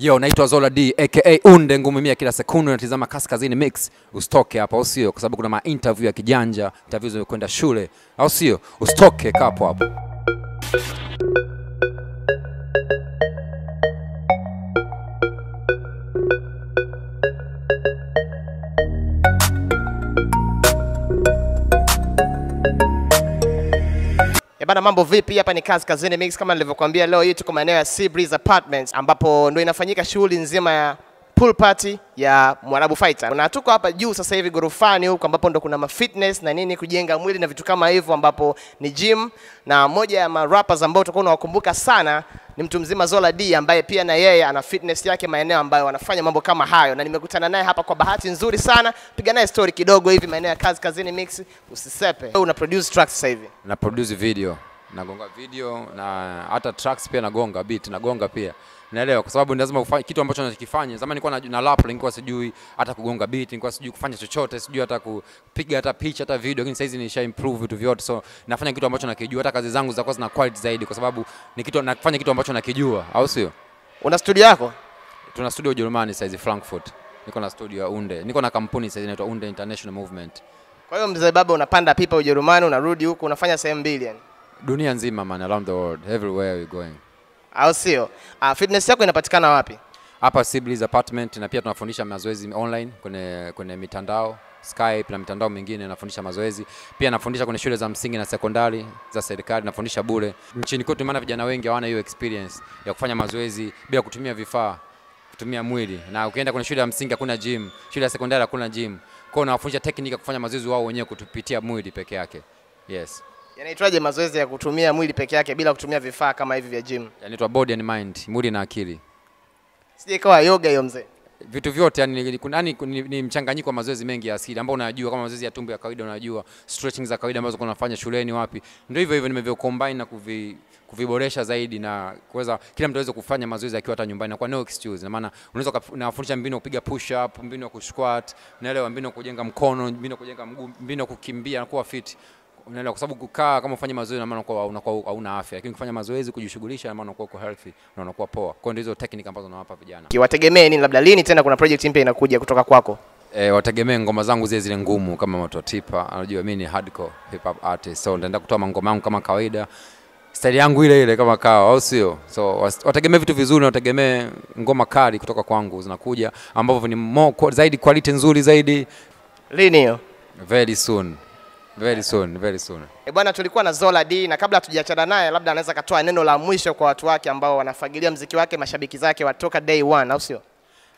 Yo, naitwa Zola D aka Unde Ngumimia, kila sekunde unatizama Kaskazini Mix. Usitoke hapa, au sio? Kwa sababu kuna ma interview ya kijanja, interview zimekwenda shule, au sio? Usitoke, kapo hapo. E bana, mambo vipi? Hapa ni Kazini Mix, kama nilivyokuambia, leo hii tuko maeneo ya Sea Breeze Apartments ambapo ndio inafanyika shughuli nzima ya pool party ya Mwarabu Fighter. Na tuko hapa juu sasa hivi gorofani huko ambapo ndo kuna mafitness na nini kujenga mwili na vitu kama hivyo ambapo ni gym na moja ya ma rappers ambao utakuwa unawakumbuka sana ni mtu mzima Zola D ambaye pia na yeye ana fitness yake maeneo ambayo wanafanya mambo kama hayo, na nimekutana naye hapa kwa bahati nzuri sana, piga naye story kidogo hivi maeneo ya kazi kazini mix, usisepe. Una produce tracks sasa hivi? Na produce video nagonga video na hata tracks pia nagonga beat nagonga pia naelewa kwa sababu lazima ufanye kitu ambacho nachokifanya zamani nilikuwa na, na lap nilikuwa sijui hata kugonga beat nilikuwa sijui kufanya chochote sijui hata kupiga hata picha hata video lakini saizi nisha improve vitu vyote so nafanya kitu ambacho nakijua hata kazi zangu zinakuwa zina quality zaidi kwa sababu ni kitu nafanya kitu ambacho nakijua au sio una studio yako tuna studio Ujerumani saizi Frankfurt niko na studio ya Unde niko na kampuni saizi inaitwa Unde International Movement kwa hiyo mzee baba unapanda pipa Ujerumani unarudi huko unafanya sehemu mbili yani dunia nzima man, around the world, everywhere we going, au sio? Uh, fitness yako inapatikana wapi? Hapa Sibley's apartment, na pia tunafundisha mazoezi online kwenye kwenye mitandao Skype na mitandao mingine, nafundisha mazoezi pia, nafundisha kwenye shule za msingi na sekondari za serikali, nafundisha bure nchini kwetu, maana vijana wengi hawana hiyo experience ya kufanya mazoezi bila kutumia vifaa, kutumia mwili. Na ukienda kwenye shule ya msingi hakuna gym, shule ya sekondari hakuna gym, kwao nawafundisha technique ya kufanya mazoezi wao wenyewe kutupitia mwili peke yake. Yes. Yanaitwaje mazoezi ya kutumia mwili peke yake bila kutumia vifaa kama hivi vya gym? Yanaitwa body and mind, mwili na akili. Sije kawa yoga hiyo mzee. Vitu vyote yani, yani ni, ni mchanganyiko wa mazoezi mengi ya asili ambao unajua kama mazoezi ya tumbo ya kawaida unajua, stretching za kawaida ambazo unafanya shuleni wapi, ndio hivyo hivyo combine na kuvi, kuviboresha zaidi na kuweza kila mtu aweze kufanya mazoezi akiwa hata nyumbani, kwa no excuse. Na maana unaweza unafundisha mbinu ya kupiga push up, mbinu ya kusquat, naelewa mbinu ya kujenga mkono, mbinu ya kujenga mguu, mbinu ya kukimbia na kuwa fit unaenda kwa sababu kukaa kama ufanye mazoezi na maana kwa unakuwa hauna afya, lakini ukifanya mazoezi, kujishughulisha, na maana kwa uko healthy na unakuwa poa. Kwa ndio hizo technique ambazo nawapa vijana. Kiwategemee nini, labda lini tena kuna project mpya inakuja kutoka kwako? E, wategemee ngoma zangu zile zile ngumu kama Mototipa, anajua mimi ni hardcore hip hop artist, so nitaenda kutoa mangoma yangu kama kawaida style yangu ile ile kama kawa, au sio? So wategemee vitu vizuri na wategemee ngoma kali kutoka kwangu zinakuja, ambavyo ni more, zaidi quality nzuri zaidi. Lini hiyo? Very soon. Very soon, very soon. E bwana, tulikuwa na Zola D na kabla hatujaachana naye, labda anaweza katoa neno la mwisho kwa watu wake ambao wanafagilia mziki wake, mashabiki zake watoka day one, au sio?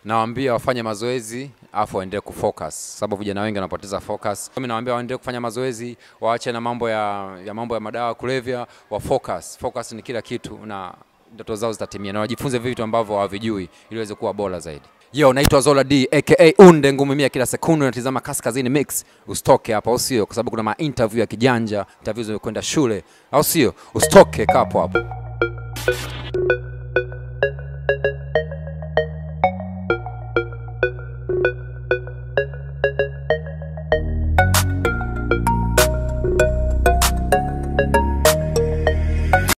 Nawaambia wafanye mazoezi afu waendelee kufocus, sababu vijana wengi wanapoteza focus. Mimi nawaambia waendelee kufanya mazoezi, waache na mambo ya, ya mambo ya madawa kulevya, wa focus. Focus ni kila kitu na ndoto zao zitatimia, na wajifunze vitu ambavyo hawavijui ili waweze kuwa bora zaidi. Yo, naitwa Zola D aka Unde Ngumimia, kila sekunde unatizama Kaskazini Mix. Usitoke hapa, au sio? Kwa sababu kuna ma interview ya kijanja, interview zimekwenda shule, au sio? Usitoke, kapo hapo hapo.